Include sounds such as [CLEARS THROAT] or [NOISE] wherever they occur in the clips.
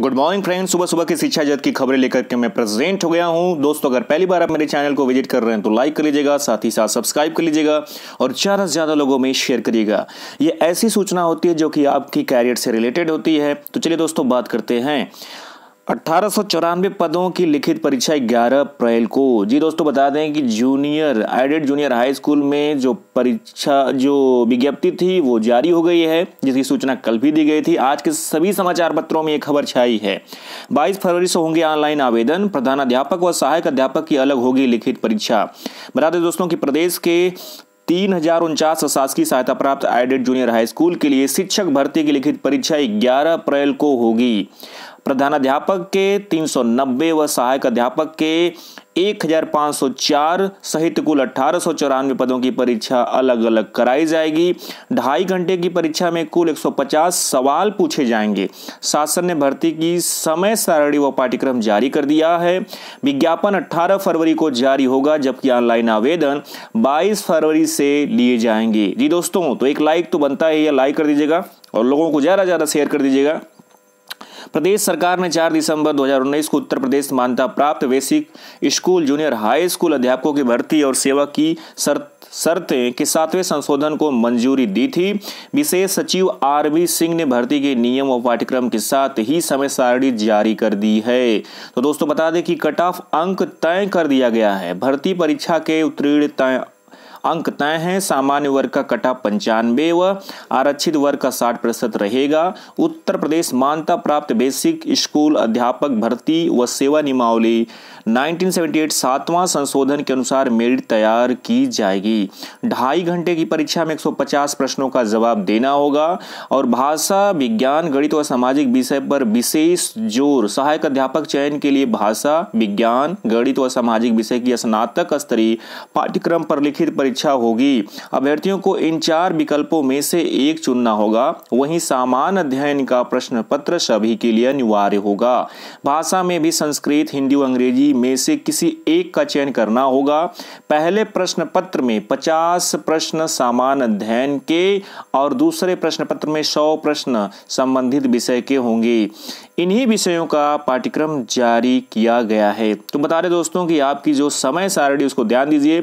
good morning friends सुबह सुबह की शिक्षा जगत की खबरें लेकर के मैं प्रेजेंट हो गया हूं दोस्तों अगर पहली बार आप मेरे चैनल को विजिट कर रहे हैं तो लाइक कर लीजिएगा साथ ही साथ सब्सक्राइब कर लीजिएगा और ज़्यादा से ज़्यादा लोगों में शेयर करिएगा ये ऐसी सूचना होती है जो कि आपकी कैरियर से रिलेटेड होती है तो चलिए दोस्तों बात करते हैं अठारह पदों की लिखित परीक्षा 11 अप्रैल को जी दोस्तों बता दें कि junior aided junior high school में जो परीक्षा जो विज्ञप्ति थी वो जारी हो गई है जिसकी सूचना कल भी दी गई थी आज के सभी समाचार पत्रों में ये खबर छाई है 22 फरवरी से होंगे ऑनलाइन आवेदन प्रधानाध्यापक व सहायक अध्यापक की अलग होगी लिखित परीक्षा बता दें दोस्तों की प्रदेश के तीन हजार उनचास शासकीय सहायता प्राप्त एडेड जूनियर हाई स्कूल के लिए शिक्षक भर्ती की लिखित परीक्षा 11 अप्रैल को होगी प्रधानाध्यापक के 390 व सहायक अध्यापक के 1504 सहित कुल अठारह पदों की परीक्षा अलग अलग कराई जाएगी ढाई घंटे की परीक्षा में कुल 150 सवाल पूछे जाएंगे शासन ने भर्ती की समय सारणी व पाठ्यक्रम जारी कर दिया है विज्ञापन 18 फरवरी को जारी होगा जबकि ऑनलाइन आवेदन 22 फरवरी से लिए जाएंगे जी दोस्तों तो एक लाइक तो बनता है या लाइक कर दीजिएगा और लोगों को ज़्यादा ज़्यादा शेयर कर दीजिएगा प्रदेश सरकार ने 4 दिसंबर 2019 को उत्तर प्रदेश मान्यता प्राप्त basic school junior high school अध्यापकों की भर्ती और सेवा की शर्त शर्तें के सातवें संशोधन को मंजूरी दी थी विशेष सचिव आर बी सिंह ने भर्ती के नियम और पाठ्यक्रम के साथ ही समय सारणी जारी कर दी है तो दोस्तों बता दें कि कट ऑफ अंक तय कर दिया गया है भर्ती परीक्षा के उत्तीर्ण तय अंक तय हैं सामान्य वर्ग का कटा पंचानवे व आरक्षित वर्ग का साठ प्रतिशत रहेगा उत्तर प्रदेश मान्यता प्राप्त बेसिक स्कूल अध्यापक भर्ती व सेवा नियमावली 1978 सातवां संशोधन के अनुसार मेरिट तैयार की जाएगी ढाई घंटे की परीक्षा में 150 प्रश्नों का जवाब देना होगा और भाषा विज्ञान गणित और सामाजिक विषय पर विशेष जोर सहायक अध्यापक चयन के लिए भाषा विज्ञान गणित और सामाजिक विषय की स्नातक स्तरीय पाठ्यक्रम पर लिखित परीक्षा होगी अभ्यर्थियों को इन चार विकल्पों में से एक चुनना होगा वहीं सामान्य अध्ययन का प्रश्न पत्र सभी के लिए अनिवार्य होगा भाषा में भी संस्कृत हिंदी और अंग्रेजी में से किसी एक का चयन करना होगा पहले प्रश्न पत्र में 50 प्रश्न सामान्य अध्ययन के और दूसरे प्रश्न पत्र में 100 प्रश्न संबंधित विषय के होंगे इन्हीं विषयों का पाठ्यक्रम जारी किया गया है तो बता रहे दोस्तों कि आपकी जो समय सारणी उसको ध्यान दीजिए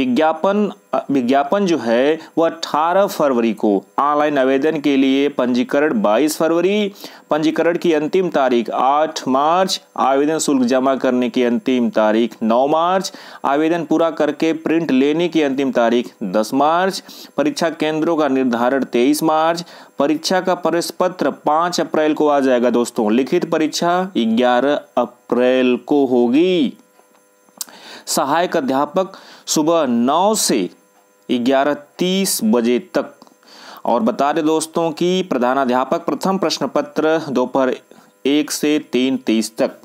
विज्ञापन विज्ञापन जो है वह 18 फरवरी को ऑनलाइन आवेदन के लिए पंजीकरण 22 फरवरी पंजीकरण की अंतिम तारीख 8 मार्च आवेदन शुल्क जमा करने की अंतिम तारीख 9 मार्च आवेदन पूरा करके प्रिंट लेने की अंतिम तारीख 10 मार्च परीक्षा केंद्रों का निर्धारण 23 मार्च परीक्षा का प्रवेश पत्र पांच अप्रैल को आ जाएगा दोस्तों लिखित परीक्षा 11 अप्रैल को होगी सहायक अध्यापक सुबह 9 से 11:30 बजे तक और बता दें दोस्तों कि प्रधानाध्यापक प्रथम प्रश्न पत्र दोपहर एक से तीन तीस तक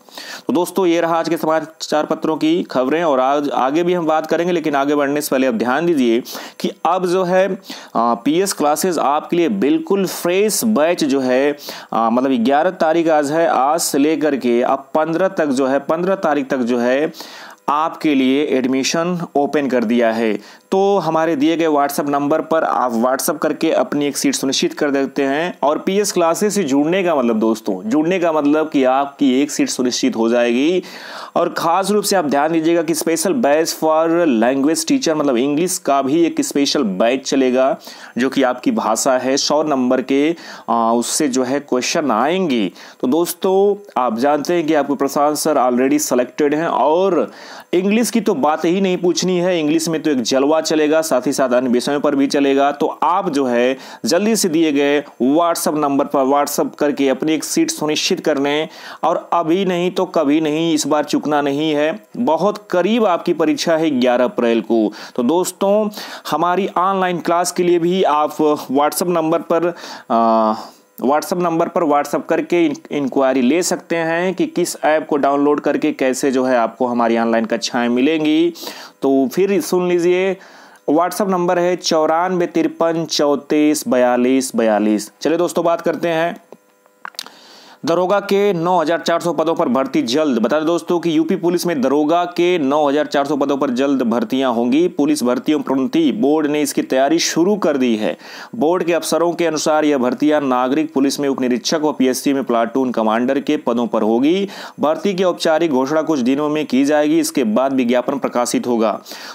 तो दोस्तों ये रहा आज के समाचार पत्रों की खबरें और आज आगे भी हम बात करेंगे लेकिन आगे बढ़ने से पहले अब ध्यान दीजिए कि अब जो है पी एस आपके लिए बिल्कुल फ्रेश बैच जो है आ, मतलब ग्यारह तारीख आज है आज से लेकर के अब पंद्रह तक जो है पंद्रह तारीख तक जो है आपके लिए एडमिशन ओपन कर दिया है तो हमारे दिए गए व्हाट्सअप नंबर पर आप व्हाट्सअप करके अपनी एक सीट सुनिश्चित कर देते हैं और पीएस क्लासेस से जुड़ने का मतलब दोस्तों जुड़ने का मतलब कि आपकी एक सीट सुनिश्चित हो जाएगी और ख़ास रूप से आप ध्यान दीजिएगा कि special batch for language teacher मतलब इंग्लिश का भी एक स्पेशल बैच चलेगा जो कि आपकी भाषा है सौ नंबर के आ, उससे जो है क्वेश्चन आएंगे तो दोस्तों आप जानते हैं कि आपको प्रशांत सर ऑलरेडी सेलेक्टेड हैं और इंग्लिश की तो बात ही नहीं पूछनी है इंग्लिश में तो एक जलवा चलेगा साथ ही साथ अन्य विषयों पर भी चलेगा तो आप जो है जल्दी से दिए गए व्हाट्सअप नंबर पर व्हाट्सअप करके अपनी एक सीट सुनिश्चित कर लें और अभी नहीं तो कभी नहीं इस बार चुकना नहीं है बहुत करीब आपकी परीक्षा है ग्यारह अप्रैल को तो दोस्तों हमारी ऑनलाइन क्लास के लिए भी आप व्हाट्सअप नंबर पर आ, व्हाट्सअप नंबर पर व्हाट्सअप करके इंक्वायरी ले सकते हैं कि किस ऐप को डाउनलोड करके कैसे जो है आपको हमारी ऑनलाइन कक्षाएँ मिलेंगी तो फिर सुन लीजिए व्हाट्सअप नंबर है चौरानवे तिरपन चौंतीस बयालीस बयालीस चलिए दोस्तों बात करते हैं दरोगा के 9,400 पदों पर भर्ती जल्द बता दें दोस्तों कि यूपी पुलिस में दरोगा के 9,400 पदों पर जल्द भर्तियां होंगी पुलिस भर्ती प्रोन्नति बोर्ड ने इसकी तैयारी शुरू कर दी है बोर्ड के अफसरों के अनुसार यह भर्तियां नागरिक पुलिस में उप निरीक्षक व पीएससी में प्लाटून कमांडर के पदों पर होगी भर्ती की औपचारिक घोषणा कुछ दिनों में की जाएगी इसके बाद विज्ञापन प्रकाशित होगा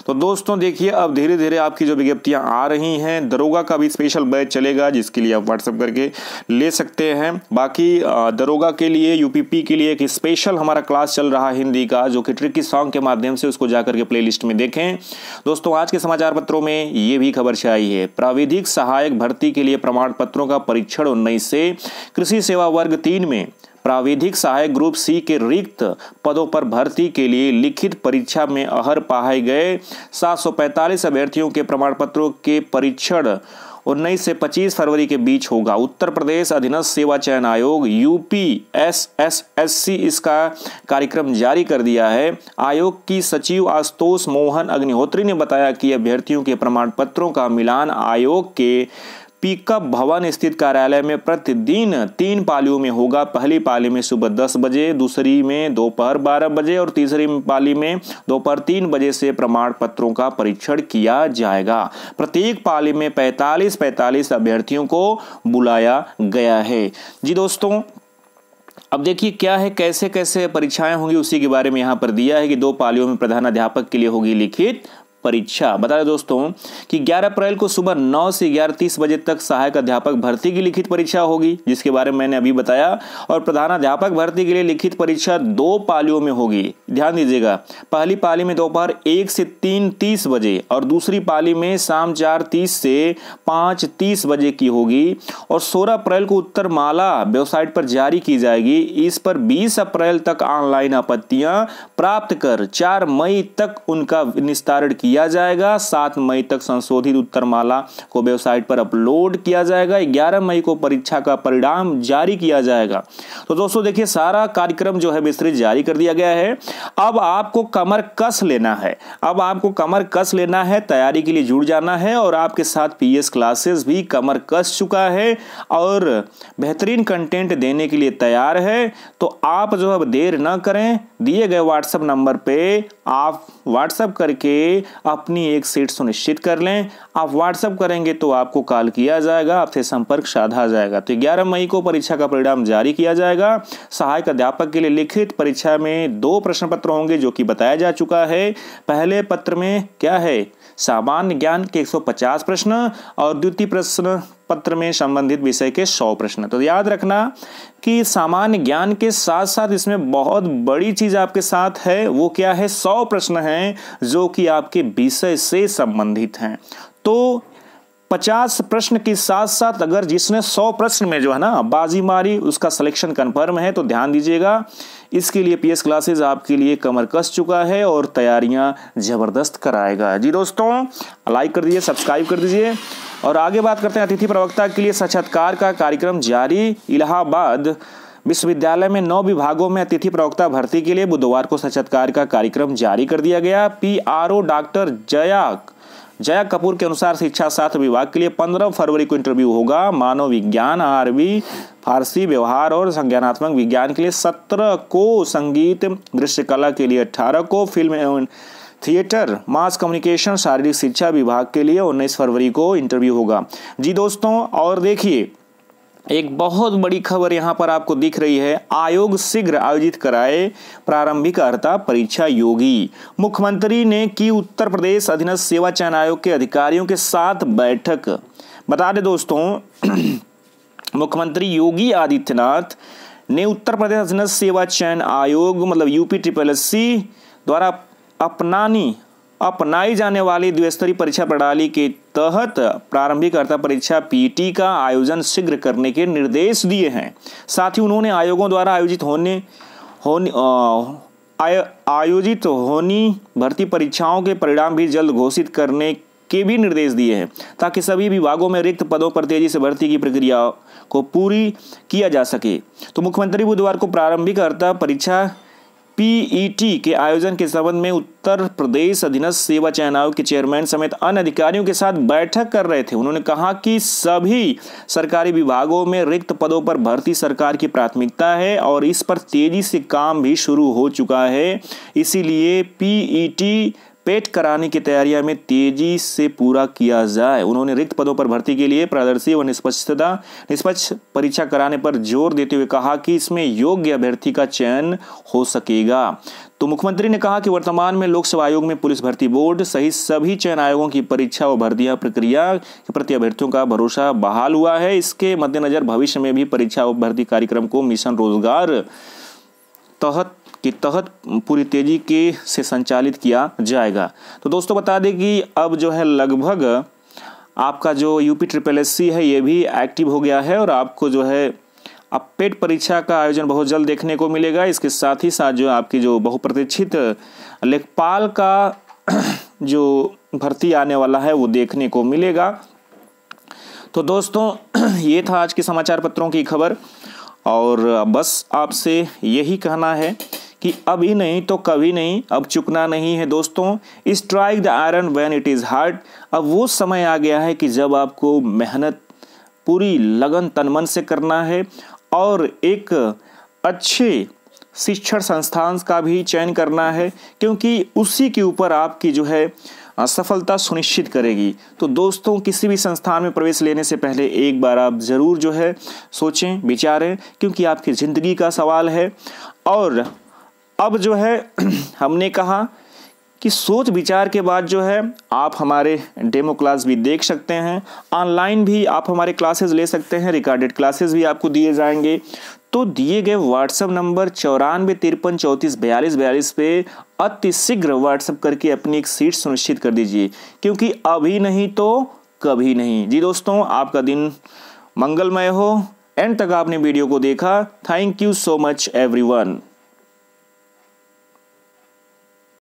तो दोस्तों देखिए अब धीरे धीरे आपकी जो विज्ञप्तियाँ आ रही हैं दरोगा का भी स्पेशल बैच चलेगा जिसके लिए आप व्हाट्सअप करके ले सकते हैं बाकी दरोगा के लिए यूपीपी के लिए एक स्पेशल हमारा क्लास चल रहा है हिंदी का जो कि ट्रिकी सॉन्ग के माध्यम से उसको जाकर के प्लेलिस्ट में देखें दोस्तों आज के समाचार पत्रों में ये भी खबर छाई है प्राविधिक सहायक भर्ती के लिए प्रमाण पत्रों का परीक्षण उन्नीस से कृषि सेवा वर्ग तीन में प्राविधिक सहायक ग्रुप सी के रिक्त पदों पर भर्ती के लिए लिखित परीक्षा में अहर पाए गए 745 अभ्यर्थियों के प्रमाण पत्रों के परीक्षण उन्नीस से पच्चीस फरवरी के बीच होगा उत्तर प्रदेश अधीनस्थ सेवा चयन आयोग यू इसका कार्यक्रम जारी कर दिया है आयोग की सचिव आशुतोष मोहन अग्निहोत्री ने बताया कि अभ्यर्थियों के प्रमाण पत्रों का मिलान आयोग के पिकअप भवन स्थित कार्यालय में प्रतिदिन तीन पालियों में होगा पहली पाली में सुबह दस बजे दूसरी में दोपहर बारह बजे और तीसरी पाली में दोपहर तीन बजे से प्रमाण पत्रों का परीक्षण किया जाएगा प्रत्येक पाली में पैतालीस पैतालीस अभ्यर्थियों को बुलाया गया है जी दोस्तों अब देखिए क्या है कैसे कैसे परीक्षाएं होंगी उसी के बारे में यहाँ पर दिया है कि दो पालियों में प्रधानाध्यापक के लिए होगी लिखित परीक्षा बता दें दोस्तों कि 11 अप्रैल को सुबह 9 से ग्यारह तीस बजे तक सहायक अध्यापक भर्ती की लिखित परीक्षा होगी जिसके बारे में मैंने अभी बताया और प्रधान अध्यापक भर्ती के लिए लिखित परीक्षा दो पालियों में होगी ध्यान दीजिएगा पहली पाली में दोपहर एक से तीन तीस बजे और दूसरी पाली में शाम चार तीस से पाँच तीस बजे की होगी और सोलह अप्रैल को उत्तर माला वेबसाइट पर जारी की जाएगी इस पर बीस अप्रैल तक ऑनलाइन आपत्तियां प्राप्त कर चार मई तक उनका निस्तारण किया दिया जाएगा सात मई तक संशोधित उत्तरमाला को वेबसाइट पर अपलोड किया जाएगा ग्यारह मई को परीक्षा का परिणाम जारी किया जाएगा तो दोस्तों देखिए सारा कार्यक्रम जो है विस्तृत जारी कर दिया गया है अब आपको कमर कस लेना है अब आपको कमर कस लेना है तैयारी के लिए जुड़ जाना है और आपके साथ पी क्लासेस भी कमर कस चुका है और बेहतरीन कंटेंट देने के लिए तैयार है तो आप जो अब देर ना करें दिए गए व्हाट्सएप नंबर पे आप व्हाट्सएप करके अपनी एक सीट सुनिश्चित कर लें आप व्हाट्सअप करेंगे तो आपको कॉल किया जाएगा आपसे संपर्क साधा जाएगा तो ग्यारह मई को परीक्षा का परिणाम जारी किया जाएगा सहायक अध्यापक के लिए लिखित परीक्षा में दो प्रश्न पत्र होंगे जो कि बताया जा चुका है पहले पत्र में क्या है सामान्य ज्ञान के 150 प्रश्न और द्वितीय प्रश्न पत्र में संबंधित विषय के सौ प्रश्न तो याद रखना कि सामान्य ज्ञान के साथ साथ इसमें बहुत बड़ी चीज आपके साथ है वो क्या है सौ प्रश्न हैं जो कि आपके विषय से संबंधित हैं तो पचास प्रश्न के साथ साथ अगर जिसने सौ प्रश्न में जो है ना बाजी मारी उसका सिलेक्शन कंफर्म है तो ध्यान दीजिएगा इसके लिए पीएस क्लासेस आपके लिए कमर कस चुका है और तैयारियां ज़बरदस्त कराएगा जी दोस्तों लाइक कर दीजिए सब्सक्राइब कर दीजिए और आगे बात करते हैं अतिथि प्रवक्ता के लिए साक्षात्कार का कार्यक्रम जारी इलाहाबाद विश्वविद्यालय में नौ विभागों में अतिथि प्रवक्ता भर्ती के लिए बुधवार को साक्षात्कार का कार्यक्रम जारी कर दिया गया पीआरओ डॉक्टर जया जया कपूर के अनुसार शिक्षा शास्त्र विभाग के लिए 15 फरवरी को इंटरव्यू होगा मानव विज्ञान आरबी फारसी व्यवहार और संज्ञानात्मक विज्ञान के लिए सत्रह को संगीत दृश्य कला के लिए अठारह को फिल्म एवं थिएटर मास कम्युनिकेशन शारीरिक शिक्षा विभाग के लिए उन्नीस फरवरी को इंटरव्यू होगा जी दोस्तों और देखिए एक बहुत बड़ी खबर यहां पर आपको दिख रही है आयोग शीघ्र आयोजित कराए प्रारंभिक अर्ता परीक्षा योगी मुख्यमंत्री ने की उत्तर प्रदेश अधीनस्थ सेवा चयन आयोग के अधिकारियों के साथ बैठक बता दें दोस्तों [CLEARS THROAT] मुख्यमंत्री योगी आदित्यनाथ ने उत्तर प्रदेश अधीनस्थ सेवा चयन आयोग मतलब यूपी ट्रिपल एस द्वारा अपनानी अपनाई जाने वाली द्विस्तरीय परीक्षा प्रणाली के तहत प्रारंभिक अर्था परीक्षा पीटी का आयोजन शीघ्र करने के निर्देश दिए हैं साथ ही उन्होंने आयोगों द्वारा आयोजित होने होने आय, आयोजित होनी भर्ती परीक्षाओं के परिणाम भी जल्द घोषित करने के भी निर्देश दिए हैं ताकि सभी विभागों में रिक्त पदों पर तेजी से भर्ती की प्रक्रिया को पूरी किया जा सके तो मुख्यमंत्री बुधवार को प्रारंभिक अर्था परीक्षा पीईटी e के आयोजन के संबंध में उत्तर प्रदेश अधीनस्थ सेवा चयन आयोग के चेयरमैन समेत अन्य अधिकारियों के साथ बैठक कर रहे थे उन्होंने कहा कि सभी सरकारी विभागों में रिक्त पदों पर भर्ती सरकार की प्राथमिकता है और इस पर तेजी से काम भी शुरू हो चुका है इसीलिए पीईटी पेट कराने की तैयारियां में तेजी से पूरा किया जाए उन्होंने रिक्त पदों पर भर्ती के लिए प्रदर्शी व निष्पक्षता निष्पक्ष परीक्षा कराने पर जोर देते हुए कहा कि इसमें योग्य अभ्यर्थी का चयन हो सकेगा तो मुख्यमंत्री ने कहा कि वर्तमान में लोकसभा आयोग में पुलिस भर्ती बोर्ड सहित सभी चयन आयोगों की परीक्षा व भर्तियां प्रक्रिया के प्रति अभ्यर्थियों का भरोसा बहाल हुआ है इसके मद्देनजर भविष्य में भी परीक्षा व भर्ती कार्यक्रम को मिशन रोजगार तहत के तहत पूरी तेज़ी के से संचालित किया जाएगा तो दोस्तों बता दें कि अब जो है लगभग आपका जो यूपी ट्रिपल एस है ये भी एक्टिव हो गया है और आपको जो है अब पेट परीक्षा का आयोजन बहुत जल्द देखने को मिलेगा इसके साथ ही साथ जो आपकी जो बहुप्रतीक्षित लेखपाल का [CLEARS THROAT] जो भर्ती आने वाला है वो देखने को मिलेगा तो दोस्तों [CLEARS THROAT] ये था आज के समाचार पत्रों की खबर और बस आपसे यही कहना है कि अभी नहीं तो कभी नहीं अब चुकना नहीं है दोस्तों strike the iron when it is hard अब वो समय आ गया है कि जब आपको मेहनत पूरी लगन तनमन से करना है और एक अच्छे शिक्षण संस्थान का भी चयन करना है क्योंकि उसी के ऊपर आपकी जो है सफलता सुनिश्चित करेगी तो दोस्तों किसी भी संस्थान में प्रवेश लेने से पहले एक बार आप ज़रूर जो है सोचें विचारें क्योंकि आपकी ज़िंदगी का सवाल है और अब जो है [CLEARS THROAT] हमने कहा कि सोच विचार के बाद जो है आप हमारे डेमो क्लास भी देख सकते हैं ऑनलाइन भी आप हमारे क्लासेस ले सकते हैं रिकॉर्डेड क्लासेस भी आपको दिए जाएंगे तो दिए गए व्हाट्सएप नंबर चौरानवे तिरपन चौंतीस बयालीस बयालीस पे अतिशीघ्र व्हाट्सएप करके अपनी एक सीट सुनिश्चित कर दीजिए क्योंकि अभी नहीं तो कभी नहीं जी दोस्तों आपका दिन मंगलमय हो एंड तक आपने वीडियो को देखा thank you so much every